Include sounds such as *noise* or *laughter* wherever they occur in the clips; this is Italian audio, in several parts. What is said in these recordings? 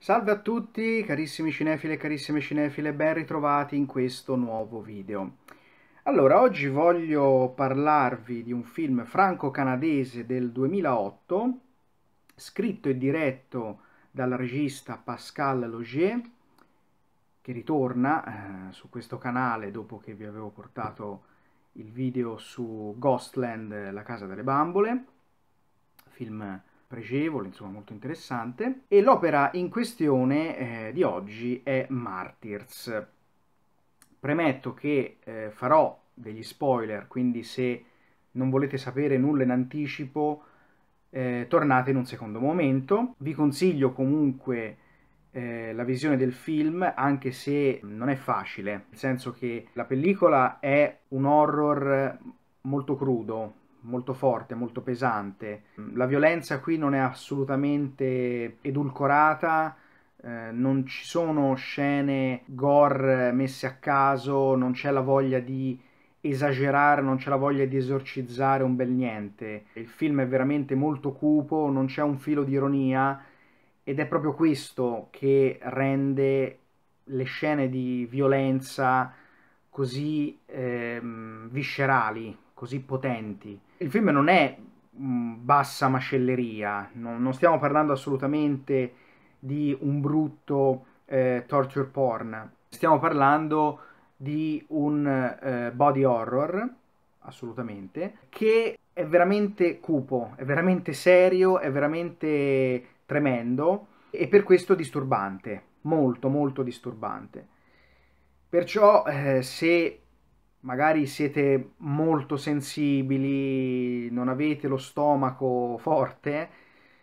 Salve a tutti carissimi cinefili e carissime cinefile, ben ritrovati in questo nuovo video. Allora, oggi voglio parlarvi di un film franco-canadese del 2008, scritto e diretto dal regista Pascal Logier, che ritorna eh, su questo canale dopo che vi avevo portato il video su Ghostland, la casa delle bambole, film pregevole, insomma molto interessante, e l'opera in questione eh, di oggi è Martyrs. Premetto che eh, farò degli spoiler, quindi se non volete sapere nulla in anticipo, eh, tornate in un secondo momento. Vi consiglio comunque eh, la visione del film, anche se non è facile, nel senso che la pellicola è un horror molto crudo, molto forte, molto pesante. La violenza qui non è assolutamente edulcorata, eh, non ci sono scene gore messe a caso, non c'è la voglia di esagerare, non c'è la voglia di esorcizzare un bel niente. Il film è veramente molto cupo, non c'è un filo di ironia ed è proprio questo che rende le scene di violenza così eh, viscerali, così potenti il film non è bassa mascelleria, non, non, stiamo parlando assolutamente di un brutto eh, torture porn, stiamo parlando di un eh, body horror, assolutamente, che è veramente cupo, è veramente serio, è veramente tremendo e per questo disturbante, molto molto disturbante. Perciò eh, se magari siete molto sensibili, non avete lo stomaco forte,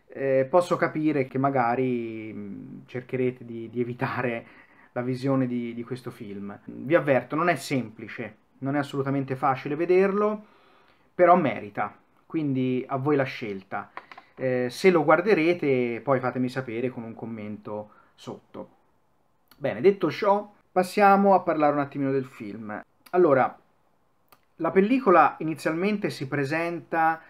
eh, posso capire che magari mm, cercherete di, di evitare la visione di, di, questo film. Vi avverto, non è semplice, non è assolutamente facile vederlo, però merita, quindi a voi la scelta. Eh, se lo guarderete poi fatemi sapere con un commento sotto. Bene, detto ciò, passiamo a parlare un attimino del film. Allora, la pellicola inizialmente si presenta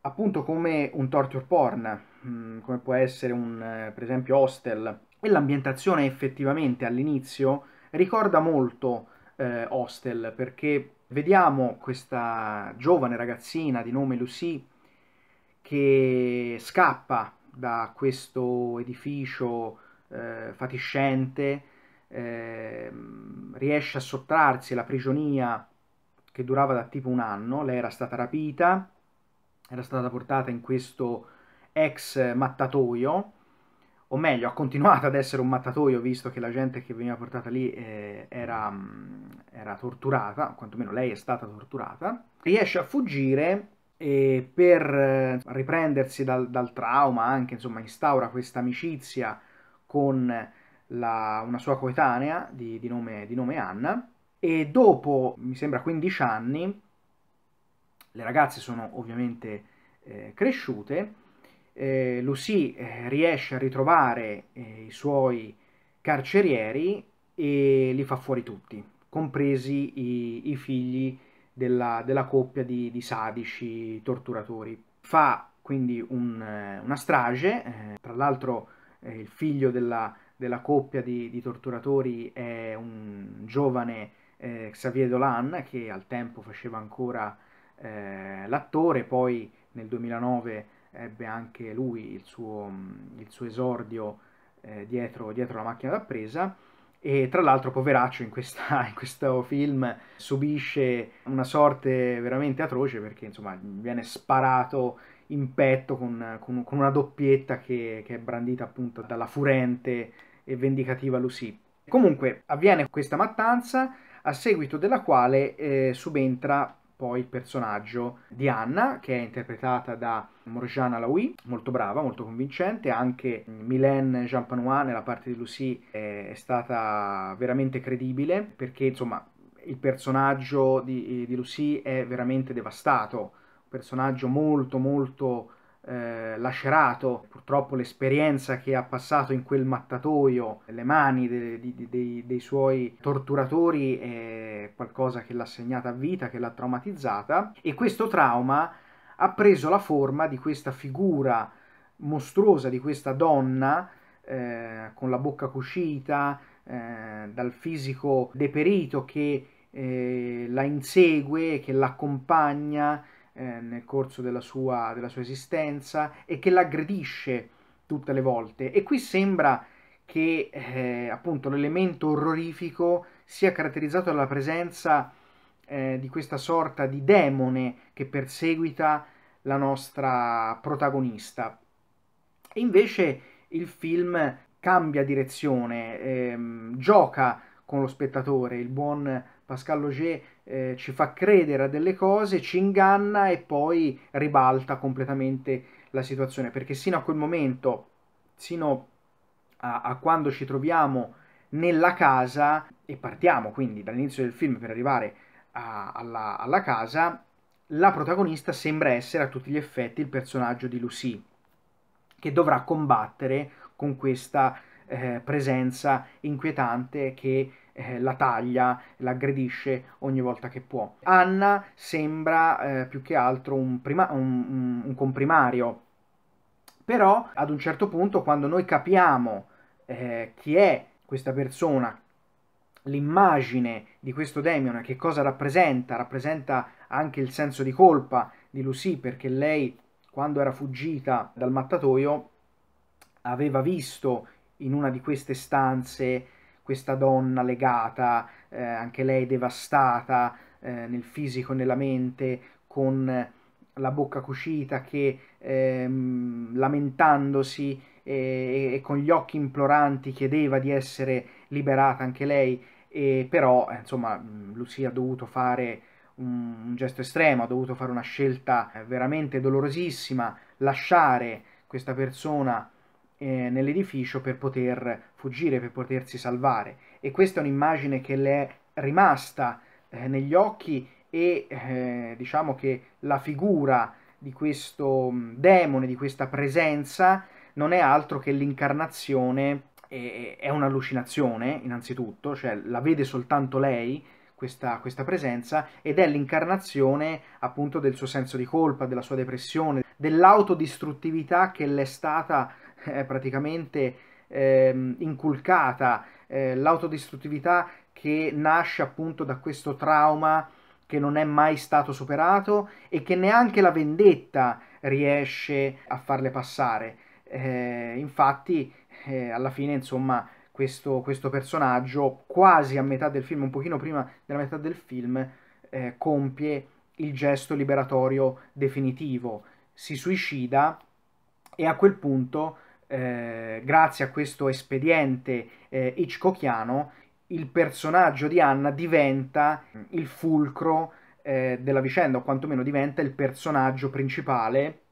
appunto come un torture porn, mm, come può essere un, eh, per esempio Hostel, e l'ambientazione effettivamente all'inizio ricorda molto eh, Hostel perché vediamo questa giovane ragazzina di nome Lucy che scappa da questo edificio eh, fatiscente Ehm, riesce a sottrarsi alla prigionia che durava da tipo un anno, lei era stata rapita, era stata portata in questo ex mattatoio, o meglio, ha continuato ad essere un mattatoio visto che la gente che veniva portata lì eh, era, mm, era torturata, quantomeno lei è stata torturata, riesce a fuggire e per eh, riprendersi dal, dal, trauma anche insomma instaura questa amicizia con la, una sua coetanea di, di, nome, di nome Anna e dopo, mi sembra, 15 anni, le ragazze sono ovviamente eh, cresciute, eh, Lucy eh, riesce a ritrovare eh, i suoi carcerieri e li fa fuori tutti, compresi i, i figli della, della coppia di, di, sadici torturatori. Fa quindi un, eh, una strage, eh, tra l'altro il figlio della, della coppia di, di torturatori è un giovane eh, Xavier Dolan che al tempo faceva ancora eh, l'attore, poi nel 2009 ebbe anche lui il suo, mm, il suo esordio eh, dietro, dietro, la macchina d'appresa e tra l'altro poveraccio in, questa, *laughs* in, questo film subisce una sorte veramente atroce perché insomma viene sparato in petto con, con, con una doppietta che, che, è brandita appunto dalla furente e vendicativa Lucy. Comunque avviene questa mattanza a seguito della quale eh, subentra poi il personaggio di Anna, che è interpretata da Morjana Laoui, molto brava, molto convincente, anche Mylène Jean-Panois nella parte di Lucy è stata veramente credibile, perché insomma il personaggio di, di Lucy è veramente devastato personaggio molto molto eh, lacerato, purtroppo l'esperienza che ha passato in quel mattatoio, le mani de, de, de, dei suoi torturatori è qualcosa che l'ha segnata a vita, che l'ha traumatizzata e questo trauma ha preso la forma di questa figura mostruosa, di questa donna eh, con la bocca cucita, eh, dal fisico deperito che eh, la insegue, che l'accompagna, eh, nel corso della sua, della sua esistenza e che l'aggredisce tutte le volte. E qui sembra che eh, appunto l'elemento orrorifico sia caratterizzato dalla presenza eh, di questa sorta di demone che perseguita la nostra protagonista. E invece il film cambia direzione, ehm, gioca con lo spettatore, il buon Pascal Loger eh, ci fa credere a delle cose, ci inganna e poi ribalta completamente la situazione, perché sino a quel momento, sino a, a quando ci troviamo nella casa e partiamo quindi dall'inizio del film per arrivare a, alla, alla casa, la protagonista sembra essere a tutti gli effetti il personaggio di Lucy, che dovrà combattere con questa eh, presenza inquietante che eh, la taglia, l'aggredisce ogni volta che può. Anna sembra eh, più che altro un, prima- un, un comprimario, però ad un certo punto quando noi capiamo eh, chi è questa persona, l'immagine di questo Demion, che cosa rappresenta, rappresenta anche il senso di colpa di Lucy perché lei quando era fuggita dal mattatoio aveva visto in una di queste stanze questa donna legata, eh, anche lei devastata eh, nel fisico e nella mente, con la bocca cucita che ehm, lamentandosi eh, e con gli occhi imploranti chiedeva di essere liberata anche lei, e però eh, insomma Lucia ha dovuto fare un, gesto estremo, ha dovuto fare una scelta eh, veramente dolorosissima, lasciare questa persona eh, nell'edificio per poter fuggire, per potersi salvare. E questa è un'immagine che le è rimasta eh, negli occhi e eh, diciamo che la figura di questo mm, demone, di questa presenza, non è altro che l'incarnazione, è un'allucinazione innanzitutto, cioè la vede soltanto lei, questa, questa, presenza ed è l'incarnazione appunto del suo senso di colpa, della sua depressione, dell'autodistruttività che le è stata Ehm, eh, praticamente eh, inculcata l'autodistruttività che nasce appunto da questo trauma che non è mai stato superato e che neanche la vendetta riesce a farle passare. Eh, infatti, eh, alla fine, insomma, questo, questo, personaggio, quasi a metà del film, un pochino prima della metà del film, eh, compie il gesto liberatorio definitivo, si suicida e a quel punto eh, grazie a questo espediente eh, hitchcockiano, il personaggio di Anna diventa il fulcro eh, della vicenda, o quantomeno diventa il personaggio principale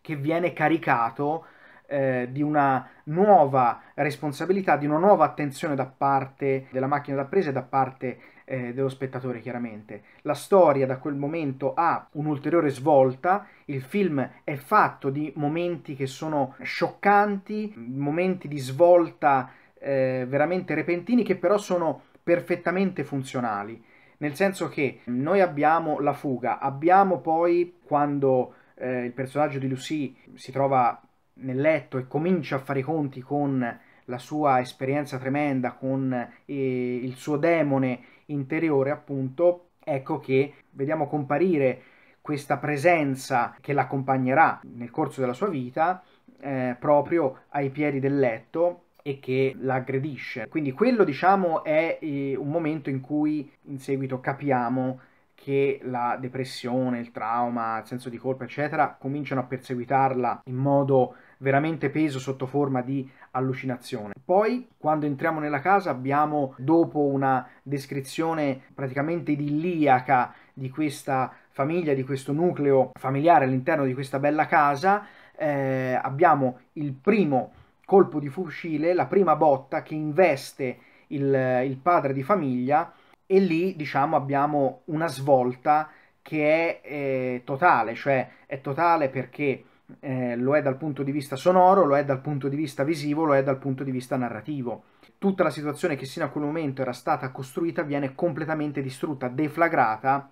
che viene caricato eh, di una nuova responsabilità, di una nuova attenzione da parte della macchina da presa e da parte eh, dello spettatore chiaramente. La storia da quel momento ha un'ulteriore svolta, il film è fatto di momenti che sono scioccanti, momenti di svolta eh, veramente repentini che però sono perfettamente funzionali, nel senso che noi abbiamo la fuga, abbiamo poi quando eh, il personaggio di Lucy si trova nel letto e comincia a fare i conti con la sua esperienza tremenda, con eh, il suo demone interiore, appunto, ecco che vediamo comparire questa presenza che l'accompagnerà nel corso della sua vita eh, proprio ai piedi del letto e che l'aggredisce. Quindi quello diciamo è eh, un momento in cui in seguito capiamo che la depressione, il trauma, il senso di colpa, eccetera, cominciano a perseguitarla in modo veramente peso sotto forma di allucinazione. Poi, quando entriamo nella casa, abbiamo, dopo una descrizione praticamente idilliaca di questa famiglia, di questo nucleo familiare all'interno di questa bella casa, eh, abbiamo il primo colpo di fucile, la prima botta che investe il, il padre di famiglia e lì diciamo abbiamo una svolta che è eh, totale, cioè è totale perché eh, lo è dal punto di vista sonoro, lo è dal punto di vista visivo, lo è dal punto di vista narrativo. Tutta la situazione che sino a quel momento era stata costruita viene completamente distrutta, deflagrata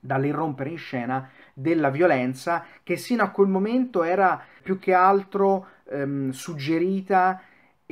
dall'irrompere in scena della violenza che sino a quel momento era più che altro ehm, suggerita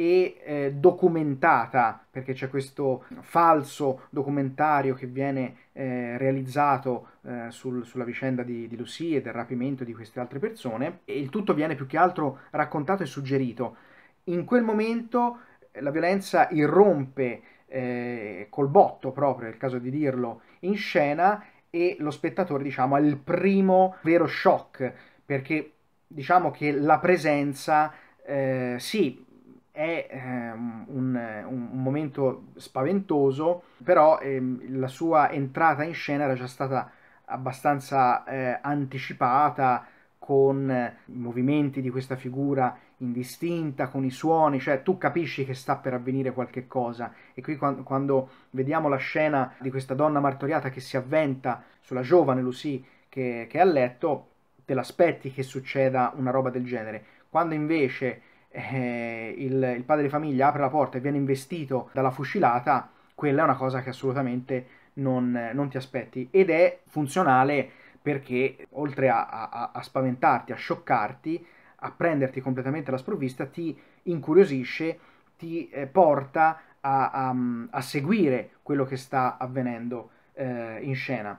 e eh, documentata, perché c'è questo falso documentario che viene eh, realizzato eh, sul, sulla vicenda di, di Lucie e del rapimento di queste altre persone, e il tutto viene più che altro raccontato e suggerito. In quel momento eh, la violenza irrompe eh, col botto proprio, è il caso di dirlo, in scena e lo spettatore diciamo ha il primo vero shock perché diciamo che la presenza eh, sì è ehm, un, un, momento spaventoso, però ehm, la sua entrata in scena era già stata abbastanza eh, anticipata con eh, i movimenti di questa figura indistinta, con i suoni, cioè tu capisci che sta per avvenire qualche cosa. E qui quando, quando vediamo la scena di questa donna martoriata che si avventa sulla giovane Lucy che, che è a letto, te l'aspetti che succeda una roba del genere. Quando invece eh, il, il padre di famiglia apre la porta e viene investito dalla fucilata, quella è una cosa che assolutamente non, non ti aspetti ed è funzionale perché oltre a, a, a spaventarti, a scioccarti, a prenderti completamente la sprovvista, ti incuriosisce, ti eh, porta a, a, seguire quello che sta avvenendo eh, in scena.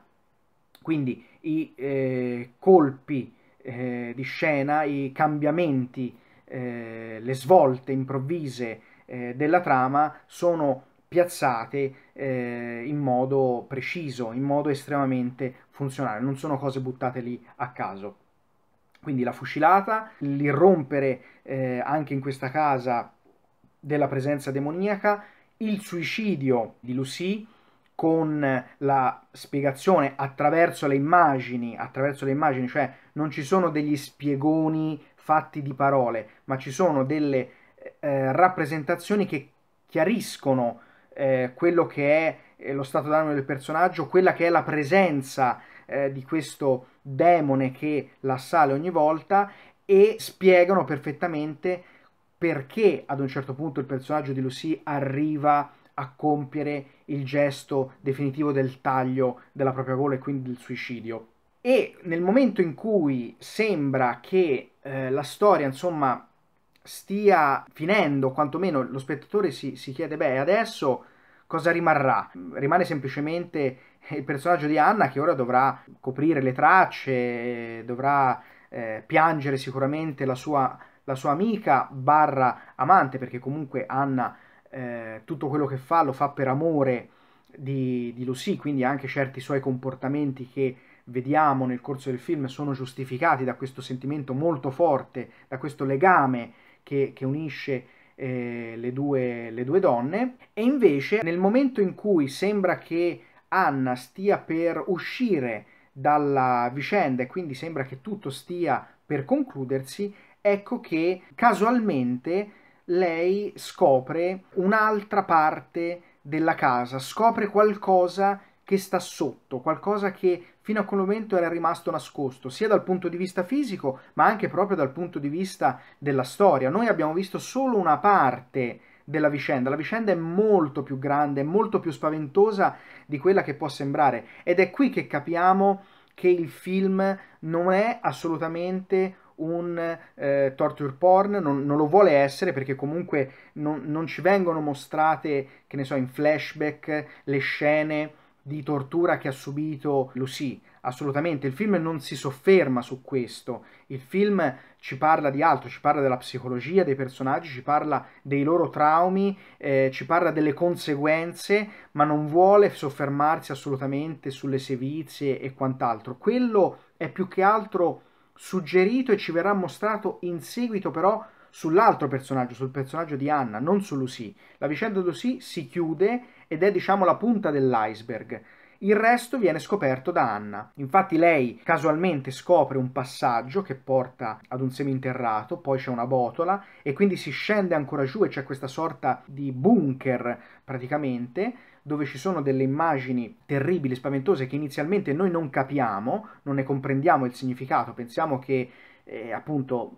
Quindi i eh, colpi eh, di scena, i cambiamenti eh, le svolte improvvise eh, della trama sono piazzate eh, in modo preciso, in modo estremamente funzionale, non sono cose buttate lì a caso. Quindi la fucilata, l'irrompere eh, anche in questa casa della presenza demoniaca, il suicidio di Lucy, con la spiegazione attraverso le immagini, attraverso le immagini, cioè non ci sono degli spiegoni fatti di parole, ma ci sono delle eh, eh rappresentazioni che chiariscono eh, quello che è eh, lo stato d'animo del personaggio, quella che è la presenza eh, di questo demone che l'assale ogni volta e spiegano perfettamente perché ad un certo punto il personaggio di Lucy arriva a compiere il gesto definitivo del taglio della propria gola e quindi del suicidio. E nel momento in cui sembra che eh, la storia, insomma, stia finendo, quantomeno lo spettatore si, si chiede, beh, adesso cosa rimarrà? Rimane semplicemente il personaggio di Anna che ora dovrà coprire le tracce, dovrà eh, piangere sicuramente la sua, la sua, amica barra amante, perché comunque Anna eh, tutto quello che fa lo fa per amore di, di Lucy, quindi anche certi suoi comportamenti che vediamo nel corso del film sono giustificati da questo sentimento molto forte, da questo legame che, che unisce eh, le, due, le due donne. E invece nel momento in cui sembra che Anna stia per uscire dalla vicenda e quindi sembra che tutto stia per concludersi, ecco che casualmente lei scopre un'altra parte della casa, scopre qualcosa che sta sotto, qualcosa che fino a quel momento era rimasto nascosto, sia dal punto di vista fisico, ma anche proprio dal punto di vista della storia. Noi abbiamo visto solo una parte della vicenda. La vicenda è molto più grande, molto più spaventosa di quella che può sembrare ed è qui che capiamo che il film non è assolutamente un eh, torture porn, non, non, lo vuole essere perché comunque non, non ci vengono mostrate, che ne so, in flashback le scene di tortura che ha subito Lucy. Assolutamente, il film non si sofferma su questo, il film ci parla di altro, ci parla della psicologia dei personaggi, ci parla dei loro traumi, eh, ci parla delle conseguenze, ma non vuole soffermarsi assolutamente sulle sevizie e quant'altro. Quello è più che altro suggerito e ci verrà mostrato in seguito però sull'altro personaggio, sul personaggio di Anna, non su Lucy. La vicenda di Lucy si chiude ed è diciamo la punta dell'iceberg. Il resto viene scoperto da Anna. Infatti lei casualmente scopre un passaggio che porta ad un seminterrato, poi c'è una botola e quindi si scende ancora giù e c'è questa sorta di bunker praticamente dove ci sono delle immagini terribili, spaventose che inizialmente noi non capiamo, non ne comprendiamo il significato, pensiamo che eh, appunto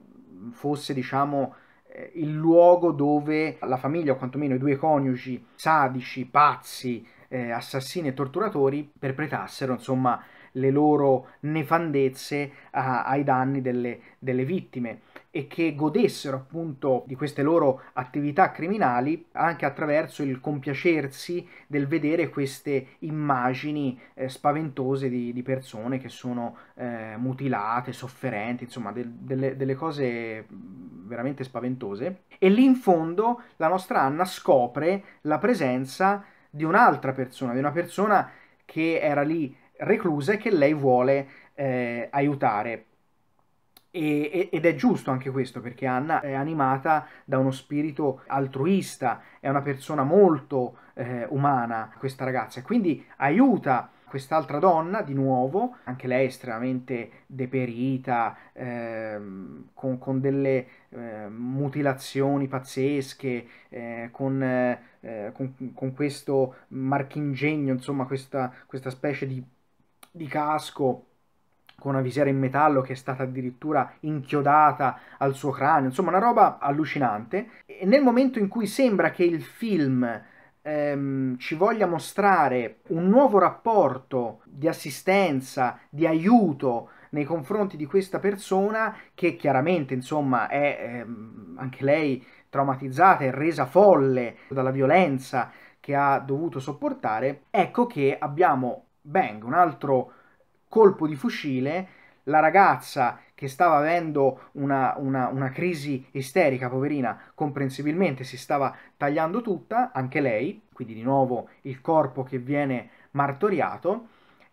fosse, diciamo, eh, il luogo dove la famiglia, o quantomeno i due coniugi sadici, pazzi, eh, assassini e torturatori, perpetrassero, insomma, le loro nefandezze a, ai danni delle, delle vittime e che godessero appunto di queste loro attività criminali anche attraverso il compiacersi del vedere queste immagini eh, spaventose di, di, persone che sono eh, mutilate, sofferenti, insomma de, delle, delle cose mm, veramente spaventose. E lì in fondo la nostra Anna scopre la presenza di un'altra persona, di una persona che era lì reclusa e che lei vuole eh, aiutare. E, ed è giusto anche questo perché Anna è animata da uno spirito altruista, è una persona molto eh, umana questa ragazza e quindi aiuta quest'altra donna di nuovo, anche lei estremamente deperita, eh, con, con, delle eh, mutilazioni pazzesche, eh, con, eh, con, con, questo marchingegno, insomma questa, questa specie di, di casco con una visiera in metallo che è stata addirittura inchiodata al suo cranio, insomma una roba allucinante. E nel momento in cui sembra che il film ehm, ci voglia mostrare un nuovo rapporto di assistenza, di aiuto nei confronti di questa persona che chiaramente insomma è ehm, anche lei traumatizzata e resa folle dalla violenza che ha dovuto sopportare, ecco che abbiamo Bang, un altro colpo di fucile, la ragazza che stava avendo una, una, una, crisi isterica, poverina, comprensibilmente si stava tagliando tutta, anche lei, quindi di nuovo il corpo che viene martoriato,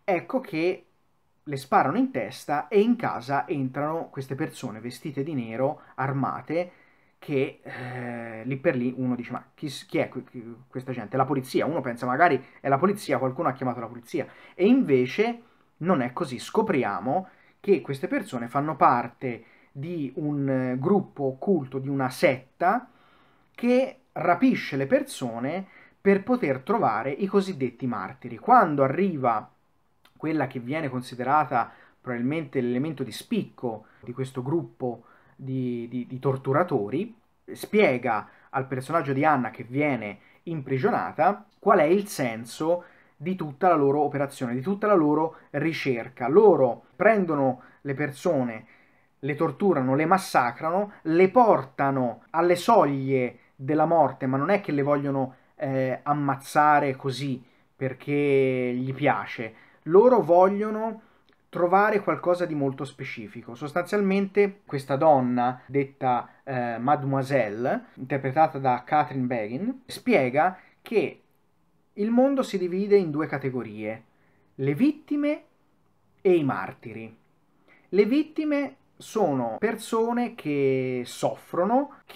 ecco che le sparano in testa e in casa entrano queste persone vestite di nero, armate, che eh, lì per lì uno dice ma chi, chi è questa gente? La polizia, uno pensa magari è la polizia, qualcuno ha chiamato la polizia e invece non è così. Scopriamo che queste persone fanno parte di un eh, gruppo occulto, di una setta che rapisce le persone per poter trovare i cosiddetti martiri. Quando arriva quella che viene considerata probabilmente l'elemento di spicco di questo gruppo di, di, di torturatori, spiega al personaggio di Anna che viene imprigionata qual è il senso di tutta la loro operazione, di tutta la loro ricerca. Loro prendono le persone, le torturano, le massacrano, le portano alle soglie della morte, ma non è che le vogliono eh, ammazzare così perché gli piace. Loro vogliono trovare qualcosa di molto specifico. Sostanzialmente questa donna, detta eh, Mademoiselle, interpretata da Catherine Begin, spiega che il mondo si divide in due categorie, le vittime e i martiri. Le vittime sono persone che soffrono, che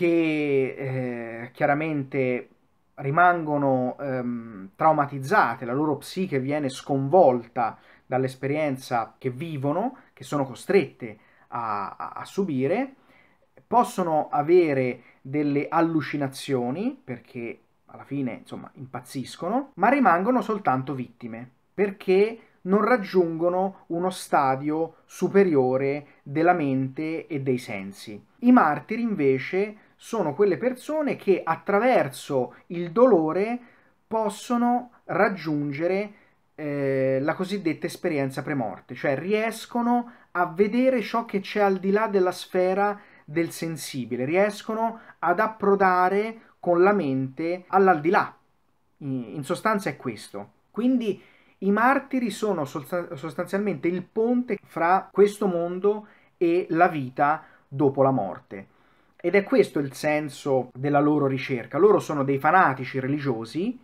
eh, chiaramente rimangono ehm, traumatizzate, la loro psiche viene sconvolta dall'esperienza che vivono, che sono costrette a, a, a subire, possono avere delle allucinazioni perché alla fine insomma impazziscono, ma rimangono soltanto vittime perché non raggiungono uno stadio superiore della mente e dei sensi. I martiri invece sono quelle persone che attraverso il dolore possono raggiungere eh, la cosiddetta esperienza premorte, cioè riescono a vedere ciò che c'è al di là della sfera del sensibile, riescono ad approdare con la mente all'aldilà. In sostanza è questo. Quindi i martiri sono sostanzialmente il ponte fra questo mondo e la vita dopo la morte. Ed è questo il senso della loro ricerca. Loro sono dei fanatici religiosi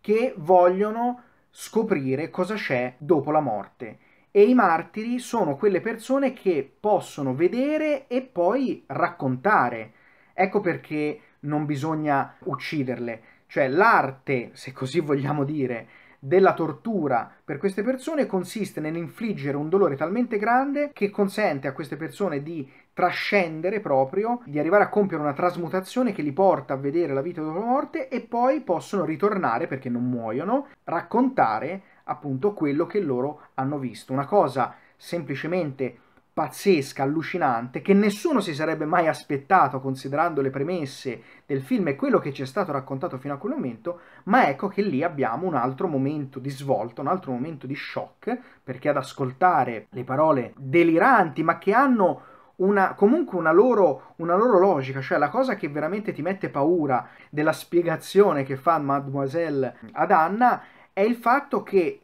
che vogliono scoprire cosa c'è dopo la morte. E i martiri sono quelle persone che possono vedere e poi raccontare. Ecco perché non bisogna ucciderle. Cioè l'arte, se così vogliamo dire, della tortura per queste persone consiste nell'infliggere un dolore talmente grande che consente a queste persone di trascendere proprio, di arrivare a compiere una trasmutazione che li porta a vedere la vita dopo la morte e poi possono ritornare, perché non muoiono, raccontare appunto quello che loro hanno visto. Una cosa semplicemente pazzesca, allucinante, che nessuno si sarebbe mai aspettato considerando le premesse del film e quello che ci è stato raccontato fino a quel momento, ma ecco che lì abbiamo un altro momento di svolta, un altro momento di shock, perché ad ascoltare le parole deliranti, ma che hanno una, comunque una loro, una loro logica, cioè la cosa che veramente ti mette paura della spiegazione che fa Mademoiselle ad Anna è il fatto che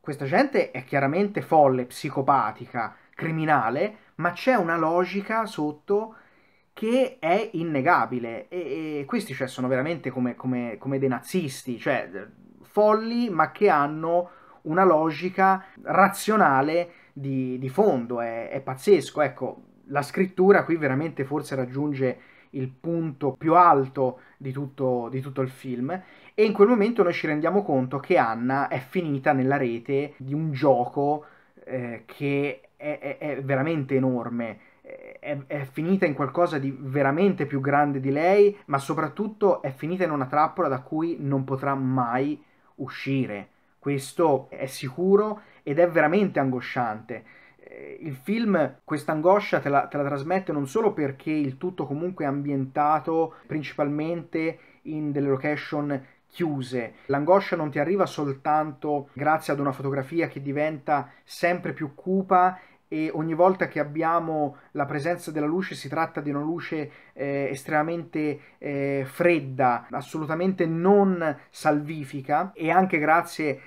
questa gente è chiaramente folle, psicopatica, criminale, ma c'è una logica sotto che è innegabile. E, e questi cioè, sono veramente come, come, come dei nazisti, cioè folli, ma che hanno una logica razionale di, di fondo, è, è, pazzesco. Ecco, la scrittura qui veramente forse raggiunge il punto più alto di tutto, di tutto il film e in quel momento noi ci rendiamo conto che Anna è finita nella rete di un gioco eh, che è, è, è veramente enorme, è, è, finita in qualcosa di veramente più grande di lei, ma soprattutto è finita in una trappola da cui non potrà mai uscire. Questo è sicuro ed è veramente angosciante. Eh, il film questa angoscia te te la trasmette non solo perché il tutto comunque è ambientato principalmente in delle location chiuse. L'angoscia non ti arriva soltanto grazie ad una fotografia che diventa sempre più cupa e ogni volta che abbiamo la presenza della luce si tratta di una luce eh, estremamente eh, fredda, assolutamente non salvifica e anche grazie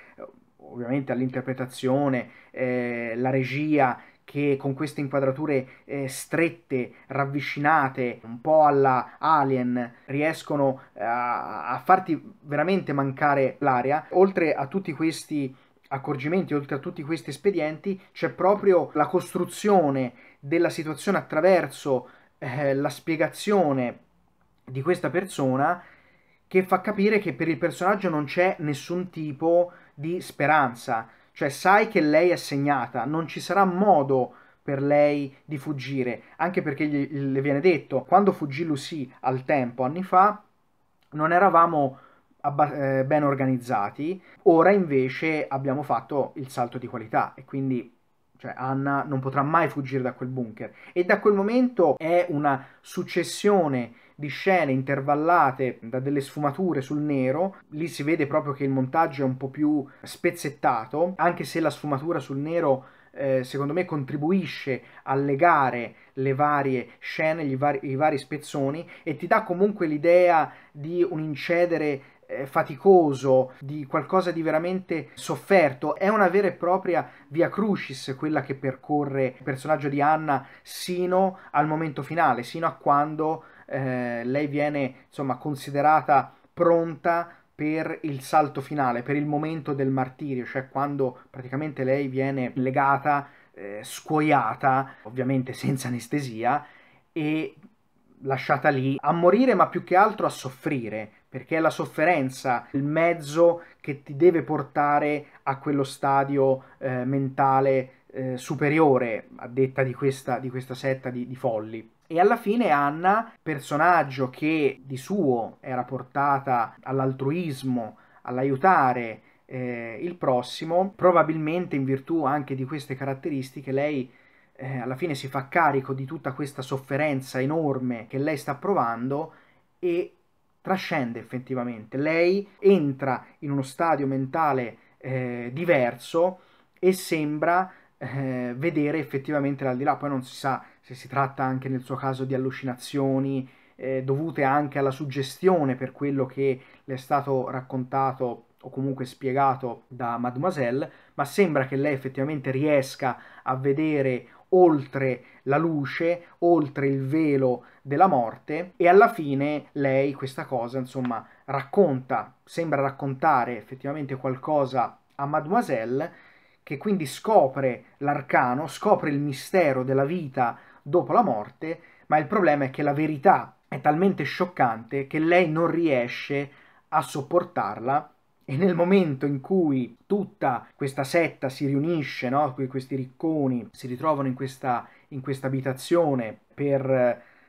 ovviamente all'interpretazione, eh, la regia che con queste inquadrature eh, strette, ravvicinate, un po' alla Alien, riescono eh, a, a farti veramente mancare l'aria. Oltre a tutti questi accorgimenti, oltre a tutti questi espedienti, c'è proprio la costruzione della situazione attraverso eh, la spiegazione di questa persona che fa capire che per il personaggio non c'è nessun tipo di speranza, cioè sai che lei è segnata, non ci sarà modo per lei di fuggire, anche perché gli, le viene detto, quando fuggì Lucy al tempo, anni fa, non eravamo eh, ben organizzati, ora invece abbiamo fatto il salto di qualità e quindi cioè Anna non potrà mai fuggire da quel bunker e da quel momento è una successione di scene intervallate da delle sfumature sul nero, lì si vede proprio che il montaggio è un po' più spezzettato, anche se la sfumatura sul nero eh, secondo me contribuisce a legare le varie scene, vari, i vari spezzoni e ti dà comunque l'idea di un incedere eh, faticoso, di qualcosa di veramente sofferto. È una vera e propria via crucis quella che percorre il personaggio di Anna sino al momento finale, sino a quando eh, lei viene insomma considerata pronta per il salto finale, per il momento del martirio, cioè quando praticamente lei viene legata, eh, scuoiata, ovviamente senza anestesia, e lasciata lì a morire, ma più che altro a soffrire, perché è la sofferenza il mezzo che ti deve portare a quello stadio eh, mentale eh, superiore, a detta di questa, di questa setta di, di folli. E alla fine Anna, personaggio che di suo era portata all'altruismo, all'aiutare eh, il prossimo, probabilmente in virtù anche di queste caratteristiche lei eh, alla fine si fa carico di tutta questa sofferenza enorme che lei sta provando e trascende effettivamente. Lei entra in uno stadio mentale eh, diverso e sembra eh, vedere effettivamente l'aldilà. Poi non si sa se si tratta anche nel suo caso di allucinazioni eh, dovute anche alla suggestione per quello che le è stato raccontato o comunque spiegato da Mademoiselle, ma sembra che lei effettivamente riesca a vedere oltre la luce, oltre il velo della morte e alla fine lei questa cosa, insomma, racconta, sembra raccontare effettivamente qualcosa a Mademoiselle che quindi scopre l'arcano, scopre il mistero della vita dopo la morte, ma il problema è che la verità è talmente scioccante che lei non riesce a sopportarla e nel momento in cui tutta questa setta si riunisce, no? questi ricconi si ritrovano in questa, in questa abitazione per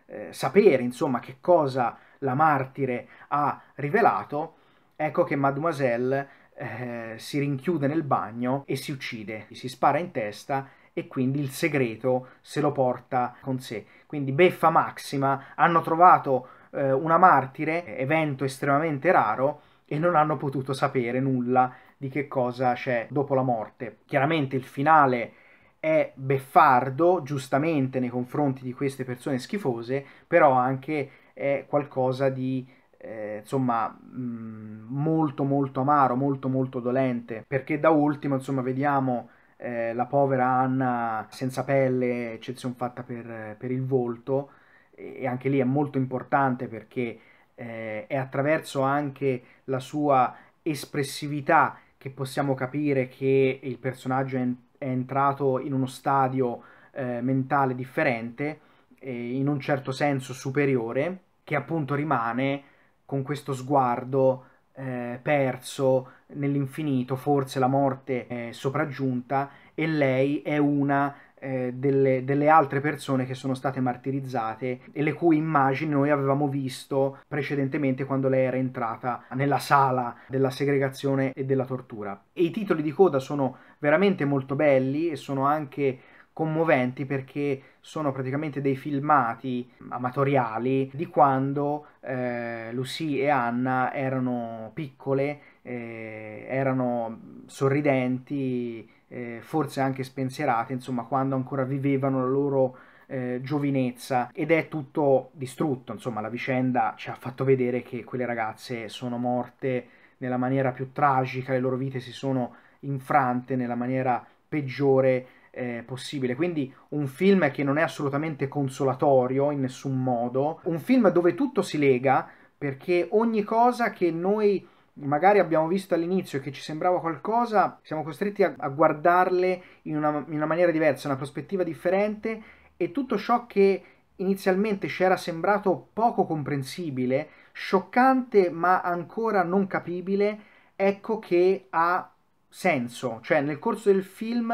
eh, sapere insomma che cosa la martire ha rivelato, ecco che mademoiselle eh, si rinchiude nel bagno e si uccide, si spara in testa e quindi il segreto se lo porta con sé. Quindi beffa massima, hanno trovato eh, una martire, evento estremamente raro, e non hanno potuto sapere nulla di che cosa c'è dopo la morte. Chiaramente il finale è beffardo, giustamente nei confronti di queste persone schifose, però anche è qualcosa di eh, insomma mh, mm, molto molto amaro, molto molto dolente, perché da ultimo insomma vediamo eh, la povera Anna senza pelle, eccezione fatta per, per, il volto, e anche lì è molto importante perché eh, è attraverso anche la sua espressività che possiamo capire che il personaggio è, è entrato in uno stadio eh, mentale differente, in un certo senso superiore, che appunto rimane con questo sguardo eh, perso, nell'infinito forse la morte è sopraggiunta e lei è una eh, delle, delle, altre persone che sono state martirizzate e le cui immagini noi avevamo visto precedentemente quando lei era entrata nella sala della segregazione e della tortura. E i titoli di coda sono veramente molto belli e sono anche commoventi perché sono praticamente dei filmati amatoriali di quando eh, Lucy e Anna erano piccole eh, erano sorridenti, eh, forse anche spensierate, insomma, quando ancora vivevano la loro eh, giovinezza ed è tutto distrutto, insomma, la vicenda ci ha fatto vedere che quelle ragazze sono morte nella maniera più tragica, le loro vite si sono infrante nella maniera peggiore eh, possibile. Quindi un film che non è assolutamente consolatorio in nessun modo, un film dove tutto si lega perché ogni cosa che noi magari abbiamo visto all'inizio che ci sembrava qualcosa, siamo costretti a, a guardarle in una, in una maniera diversa, una prospettiva differente e tutto ciò che inizialmente ci era sembrato poco comprensibile, scioccante ma ancora non capibile, ecco che ha senso, cioè nel corso del film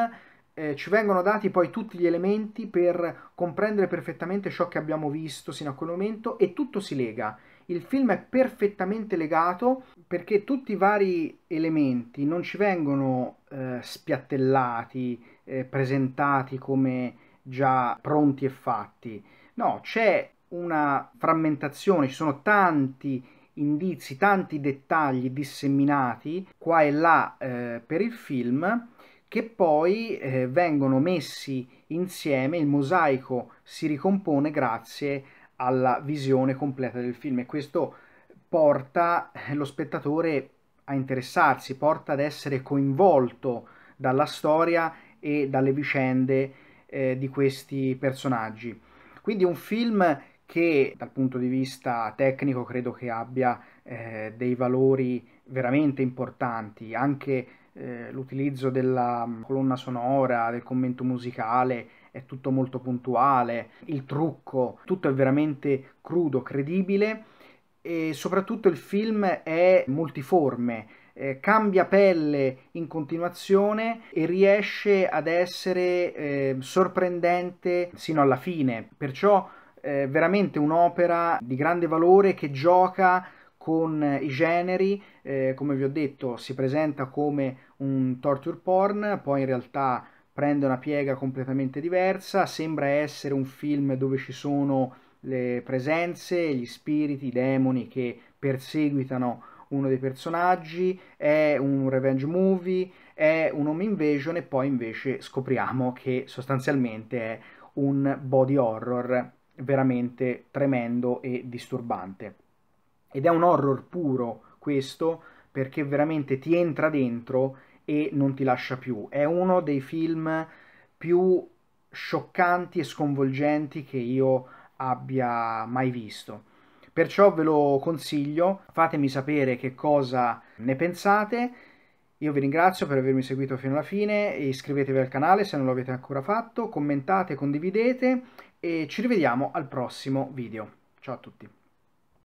eh, ci vengono dati poi tutti gli elementi per comprendere perfettamente ciò che abbiamo visto sino a quel momento e tutto si lega. Il film è perfettamente legato perché tutti i vari elementi non ci vengono eh, spiattellati, eh, presentati come già pronti e fatti. No, c'è una frammentazione, ci sono tanti indizi, tanti dettagli disseminati qua e là eh, per il film che poi eh, vengono messi insieme, il mosaico si ricompone grazie alla visione completa del film e questo porta eh, lo spettatore a interessarsi, porta ad essere coinvolto dalla storia e dalle vicende eh, di questi personaggi. Quindi un film che dal punto di vista tecnico credo che abbia eh, dei valori veramente importanti, anche eh, l'utilizzo della mm, colonna sonora, del commento musicale, è tutto molto puntuale, il trucco, tutto è veramente crudo, credibile e soprattutto il film è multiforme, eh, cambia pelle in continuazione e riesce ad essere eh, sorprendente sino alla fine, perciò eh, veramente un'opera di grande valore che gioca con i generi, eh, come vi ho detto, si presenta come un torture porn, poi in realtà prende una piega completamente diversa, sembra essere un film dove ci sono le presenze, gli spiriti, i demoni che perseguitano uno dei personaggi, è un revenge movie, è un home invasion e poi invece scopriamo che sostanzialmente è un body horror veramente tremendo e disturbante. Ed è un horror puro questo perché veramente ti entra dentro e non ti lascia più. È uno dei film più scioccanti e sconvolgenti che io abbia mai visto. Perciò ve lo consiglio, fatemi sapere che cosa ne pensate. Io vi ringrazio per avermi seguito fino alla fine, iscrivetevi al canale se non lo avete ancora fatto, commentate, condividete e ci rivediamo al prossimo video. Ciao a tutti.